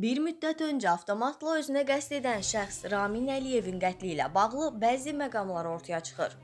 Bir müddət öncə avtomatla özünə qəsd edən şəxs Ramin Əliyevin qətli ilə bağlı bəzi məqamlar ortaya çıxır.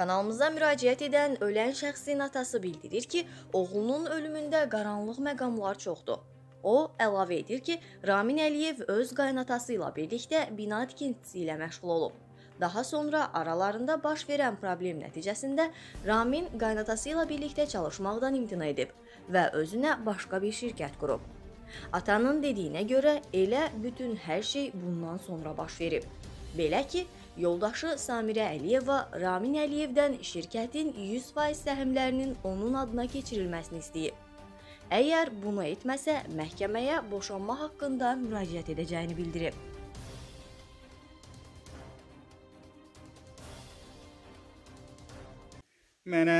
Kanalımıza müraciət edən ölən şəxsin atası bildirir ki, oğlunun ölümündə qaranlıq məqamlar çoxdur. O əlavə edir ki, Ramin Əliyev öz qaynatası ilə birlikdə bina tikintisi ilə məşğul olub. Daha sonra aralarında baş verən problem nəticəsində Ramin qaynatası ilə birlikdə çalışmaqdan imtina edib və özünə başqa bir şirkət qurub. Atanın dediyinə görə elə bütün hər şey bundan sonra baş verib. Belə ki, yoldaşı Samirə Əliyeva Ramin Əliyevdən şirkətin 100% səhmlərinin onun adına keçirilməsini istəyib. Əgər bunu etməsə, məhkəməyə boşanma haqqında müraciət edəcəyini bildirib. Mənə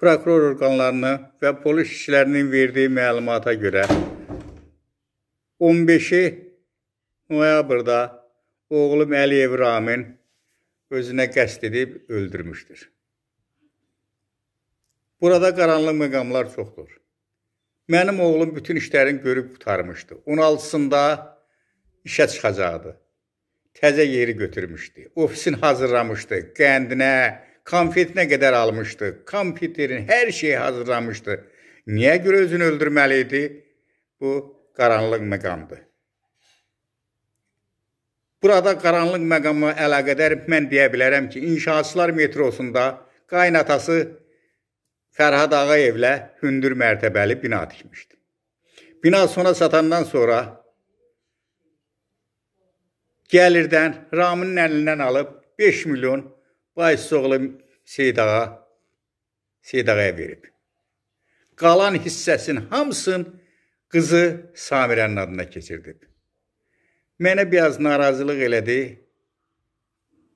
prokuror orqanlarının və polis işçilərinin verdiyi məlumata görə 15-i noyabrda oğlum Əliyev Ramin özünə qəsd edib öldürmüşdür. Burada qaranlıq məqamlar çoxdur. Mənim oğlum bütün işlərin görüb qutarmışdı. 16-sında işə çıxacaqdı. Təzə yeri götürmüşdü. Ofisin hazırlamışdı. Qəndinə, konfetinə qədər almışdı. Kompüterin hər şeyi hazırlamışdı. Niyə görə özünü öldürməli idi? Bu qaranlıq məqamdır. Burada qaranlıq məqamı əlaqədar mən deyə bilərəm ki, inşaatçılar metrosunda qaynatası Fərhad Ağayevlə hündür mərtəbəli bina tikmişdi. Bina sona satandan sonra gəlirdən Raminin əlindən alıb 5 milyon Baysı oğlu Seyid ağa Seyid ağaya verib. Qalan hissəsin hamısını qızı Samirənin adına keçirdib. Mənə biraz narazılıq elədi.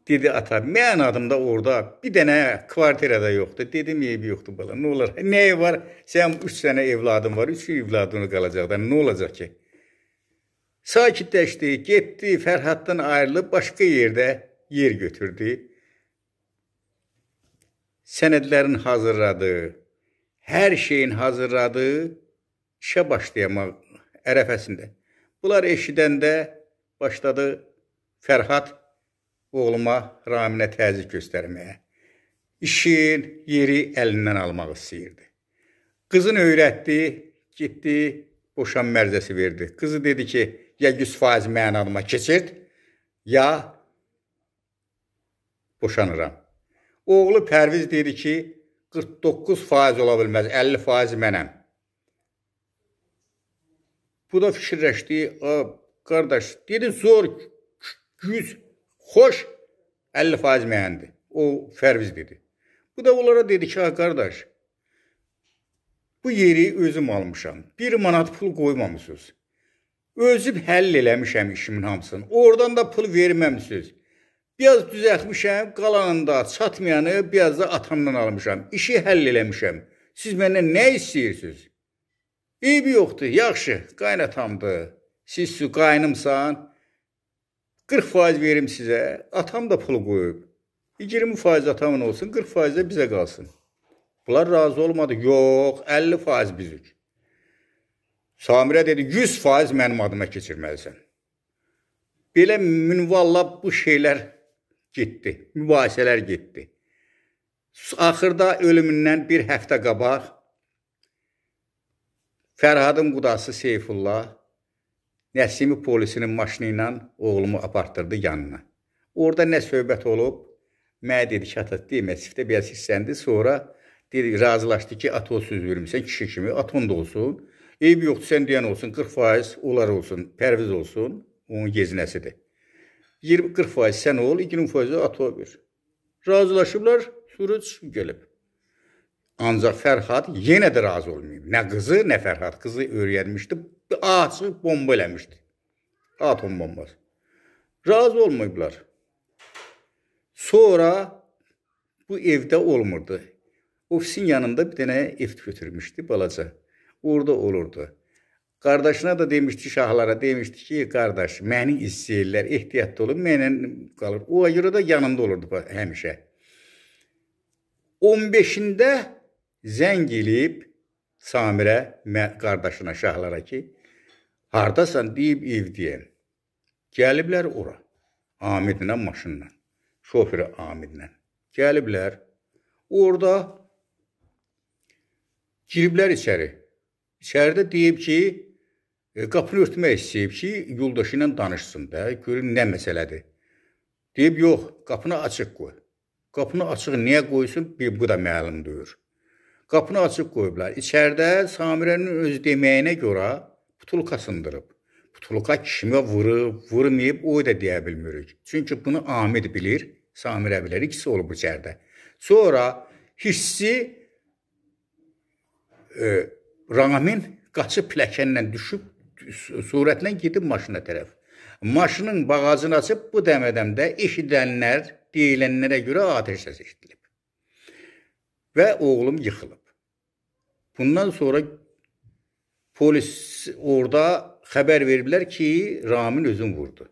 Dedi ata, mən adımda orada bir dənə kvartirada yoxdur. Dedim, ev yoxdur bala, nə olar? Nəyi var? Sən üç dənə evladın var, üç evladını qalacaq da, nə olacaq ki? Sakitləşdi, getdi, Fərhaddan ayrılıb başqa yerdə yer götürdü sənədlərin hazırladı, hər şeyin hazırladı, işə başlamaq ərəfəsində. Bunlar eşidəndə başladı Fərhad oğluma Raminə təzyiq göstərməyə. İşin yeri əlindən almaq istəyirdi. Qızın öyrətdi, getdi, boşan mərzəsi verdi. Qızı dedi ki, ya 100% mənalıma keçirt, ya boşanıram. Oğlu Pərviz deyir ki, 49% ola bilməz, 50% mənəm. Bu da fikirləşdi, qardaş, dedi zor, güz, xoş, 50% mənimdir. O Fərviz dedi. Bu da onlara dedi ki, qardaş, bu yeri özüm almışam. 1 manat pul qoymamışsınız. Özüm həll eləmişəm işimin hamısını. Oradan da pul verməmişsiniz. Biraz düzəltmişəm, qalanında çatmayanı biraz da atamdan almışam. İşi həll eləmişəm. Siz məndən nə istəyirsiniz? Eybi yoxdur, yaxşı, qaynatamdır. Siz su qaynımsan, 40% verim sizə, atam da pulu qoyub. 20% atamın olsun, 40% də bizə qalsın. Bunlar razı olmadı. Yox, 50% bizük. Samirə dedi, 100% mənim adıma keçirməlisən. Belə münvalla bu şeylər getdi. Mübahisələr getdi. Axırda ölümündən bir həftə qabaq Fərhadın qudası Seyfullah Nəsimi polisinin maşını ilə oğlumu apartdırdı yanına. Orada nə söhbət olub, mənə dedi ki, ata demə, siftə biraz hissəndi, sonra dedi, razılaşdı ki, ata o söz vermişsən kişi kimi, atan da olsun. Eyb yoxdur, sən deyən olsun, 40 faiz onlar olsun, pərviz olsun, onun gezinəsidir. 20-40 faiz sən ol, 20 faizi ata ver. Razılaşıblar, sürə çıxıb gəlib. Ancaq Fərhad yenə də razı olmayıb. Nə qızı, nə Fərhad. Qızı öyrənmişdi, açıq bomba eləmişdi. Atom bombası. Razı olmayıblar. Sonra bu evdə olmurdu. Ofisin yanında bir dənə ev götürmüşdü balaca. Orada olurdu. Qardaşına da demişdi şahlara, demişdi ki, qardaş, məni istəyirlər, ehtiyatlı olun, mənlə qalır. O görə də yanımda olurdu həmişə. 15-də zəng eləyib Samirə, qardaşına, şahlara ki, hardasan deyib evdəyəm. Gəliblər ora, Amidlə maşınla, şoförü Amidlə. Gəliblər, orada giriblər içəri. İçəridə deyib ki, E, qapını örtmək istəyib ki, yoldaşı ilə danışsın da, görün nə məsələdir. Deyib, yox, qapını açıq qoy. Qapını açıq niyə qoysun, bir bu da məlum deyir. Qapını açıq qoyublar. İçəridə Samirənin öz deməyinə görə putulka sındırıb. Putulka kimə vurub, vurmayıb, o da deyə bilmirik. Çünki bunu Amid bilir, Samirə bilir, ikisi olub içəridə. Sonra hissi e, Ramin qaçıb pilləkənlə düşüb sürətlə gedib maşına tərəf. Maşının bağacını açıb bu dəmədəmdə eşidənlər, deyilənlərə görə atəş səsi eşidilib. Və oğlum yıxılıb. Bundan sonra polis orada xəbər veriblər ki, Ramin özün vurdu.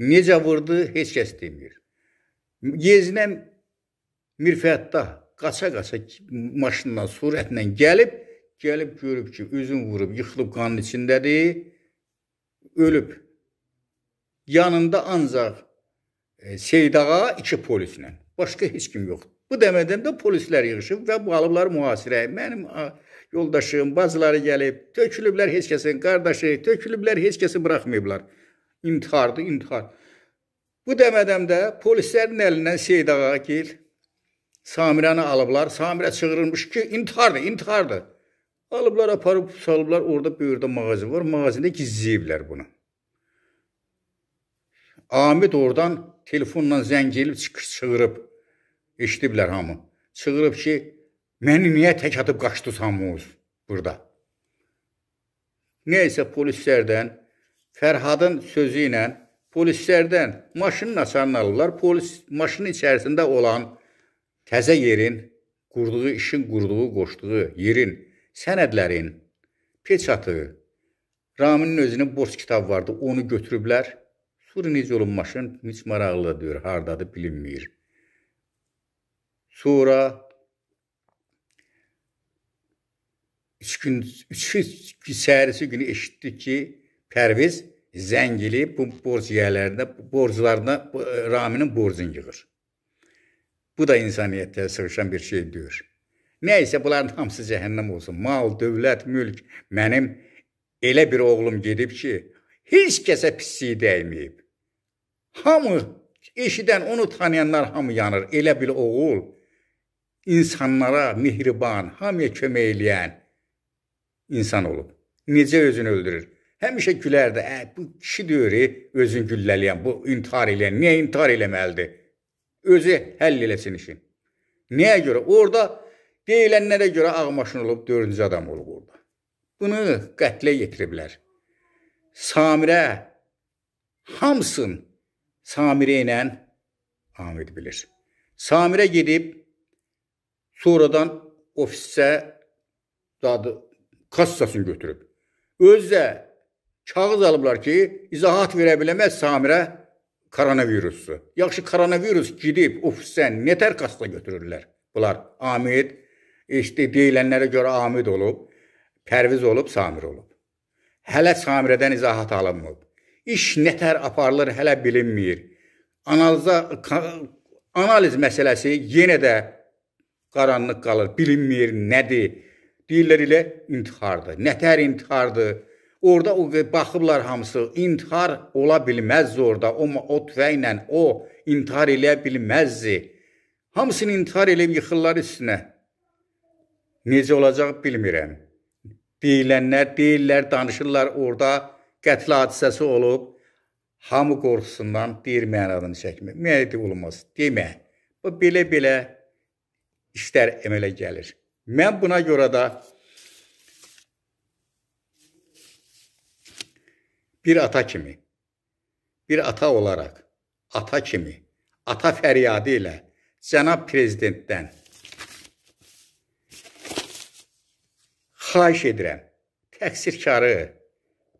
Necə vurdu, heç kəs demir. Gezinə Mirfətda qaça-qaça maşından sürətlə gəlib Gəlib görüb ki, üzün vurub, yıxılıb qanın içindədir, ölüb. Yanında ancaq e, Seyid ağa iki polislə, başqa heç kim yoxdur. Bu dəmədən də polislər yığışıb və bu alıblar mühasirəyə. Mənim yoldaşım, bacıları gəlib, tökülüblər heç kəsin qardaşı, tökülüblər heç kəsi buraxmayıblar. İntihardı, intihar. Bu dəmədəmdə polislərin əlindən Seyid ağa gel, Samirəni alıblar. Samirə çığırılmış ki, intihardır, intihardır. Alıblar, aparıb salıblar, orada böyürdə mağazı var. Mağazında gizləyiblər bunu. Amid oradan telefonla zəng elib çıxış çığırıb. Eşidiblər hamı. Çığırıb ki, məni niyə tək atıb qaçdınız hamınız burada? Nəysə polislərdən Fərhadın sözü ilə polislərdən maşının açarını alırlar. Polis maşının içərisində olan təzə yerin qurduğu, işin qurduğu, qoşduğu yerin sənədlərin peçatı, Raminin özünün borc kitabı vardı, onu götürüblər. Suri necə olun maşın heç maraqlı deyir, hardadır bilinmir. Sonra 3 gün 3 səhərisi günü eşitdik ki, Pərviz zəngili bu borc yiyələrində, borclarına e, Raminin borcunu yığır. Bu da insaniyyətə sığışan bir şey deyir. Nə isə bunların hamısı cəhənnəm olsun. Mal, dövlət, mülk. Mənim elə bir oğlum gedib ki, heç kəsə pisliyi dəyməyib. Hamı eşidən, onu tanıyanlar hamı yanır. Elə bir oğul insanlara mehriban, hamıya kömək eləyən insan olub. Necə özünü öldürür? Həmişə gülərdi. Ə, bu kişi deyir, e, özün güllələyən, bu intihar eləyən. Niyə intihar eləməlidir? Özü həll eləsin işin. Nəyə görə? Orda Deyilənlərə görə ağ maşın olub dördüncü adam olub orada. Bunu qətlə yetiriblər. Samirə hamısın Samirə ilə Amid bilir. Samirə gedib sonradan ofisə dadı kassasını götürüb. Özü də kağız alıblar ki, izahat verə bilməz Samirə koronavirusdur. Yaxşı koronavirus girib ofisdən nətər kassa götürürlər? Bunlar Amid eşitdi, deyilənlərə görə Amid olub, Pərviz olub, Samir olub. Hələ Samirədən izahat alınmıb. İş nətər aparılır hələ bilinmir. Analiza analiz məsələsi yenə də qaranlıq qalır. Bilinmir nədir? Deyirlər elə intihardır. Nətər intihardır? Orda o baxıblar hamısı intihar ola bilməz orada. O o tüfəklə o intihar eləyə bilməzdi. Hamısını intihar eləyib yıxırlar üstünə necə olacaq bilmirəm. Deyilənlər deyirlər, danışırlar orada qətl hadisəsi olub, hamı qorxusundan deyir mənadını çəkmir. Mənədi olmaz, demə. Bu belə-belə işlər əmələ gəlir. Mən buna görə də bir ata kimi, bir ata olaraq, ata kimi, ata fəryadı ilə Cənab Prezidentdən Xahiş edirəm, təqsirkarı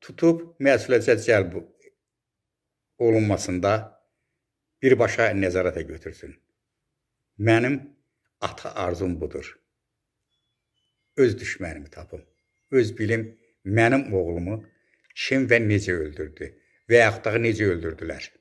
tutub məsuliyyətə cəlb olunmasında birbaşa nəzarətə götürsün. Mənim ata arzum budur. Öz düşmənimi tapım. Öz bilim mənim oğlumu kim və necə öldürdü və yaxud da necə öldürdülər.